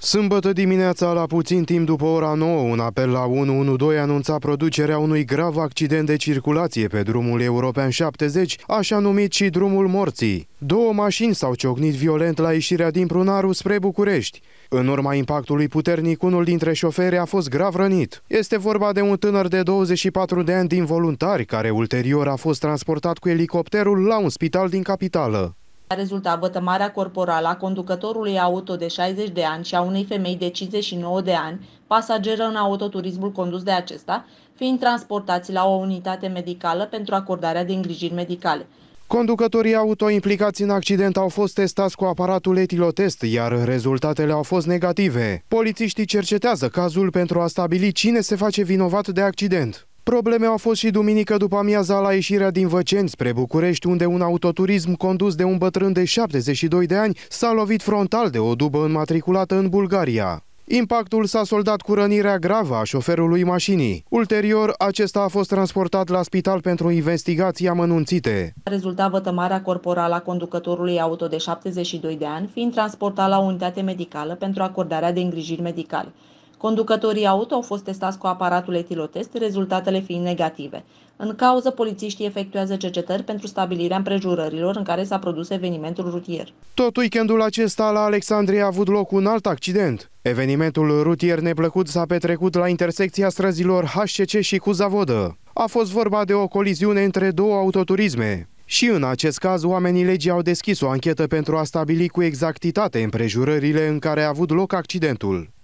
Sâmbătă dimineața, la puțin timp după ora 9, un apel la 112 anunța producerea unui grav accident de circulație pe drumul European 70, așa numit și drumul morții. Două mașini s-au ciocnit violent la ieșirea din Prunaru spre București. În urma impactului puternic, unul dintre șoferi a fost grav rănit. Este vorba de un tânăr de 24 de ani din voluntari, care ulterior a fost transportat cu elicopterul la un spital din capitală. A rezultat vătămarea corporală a conducătorului auto de 60 de ani și a unei femei de 59 de ani, pasageră în autoturismul condus de acesta, fiind transportați la o unitate medicală pentru acordarea de îngrijiri medicale. Conducătorii auto implicați în accident au fost testați cu aparatul etilotest, iar rezultatele au fost negative. Polițiștii cercetează cazul pentru a stabili cine se face vinovat de accident. Probleme au fost și duminică după amiaza la ieșirea din Văceni spre București, unde un autoturism condus de un bătrân de 72 de ani s-a lovit frontal de o dubă înmatriculată în Bulgaria. Impactul s-a soldat cu rănirea gravă a șoferului mașinii. Ulterior, acesta a fost transportat la spital pentru investigații amănunțite. A rezultat vătămarea corporală a conducătorului auto de 72 de ani, fiind transportat la unitate medicală pentru acordarea de îngrijiri medicale. Conducătorii auto au fost testați cu aparatul etilotest, rezultatele fiind negative. În cauză, polițiștii efectuează cercetări pentru stabilirea împrejurărilor în care s-a produs evenimentul rutier. Tot weekendul acesta la Alexandria a avut loc un alt accident. Evenimentul rutier neplăcut s-a petrecut la intersecția străzilor HCC și Cuzavodă. A fost vorba de o coliziune între două autoturisme. Și în acest caz, oamenii legii au deschis o anchetă pentru a stabili cu exactitate împrejurările în care a avut loc accidentul.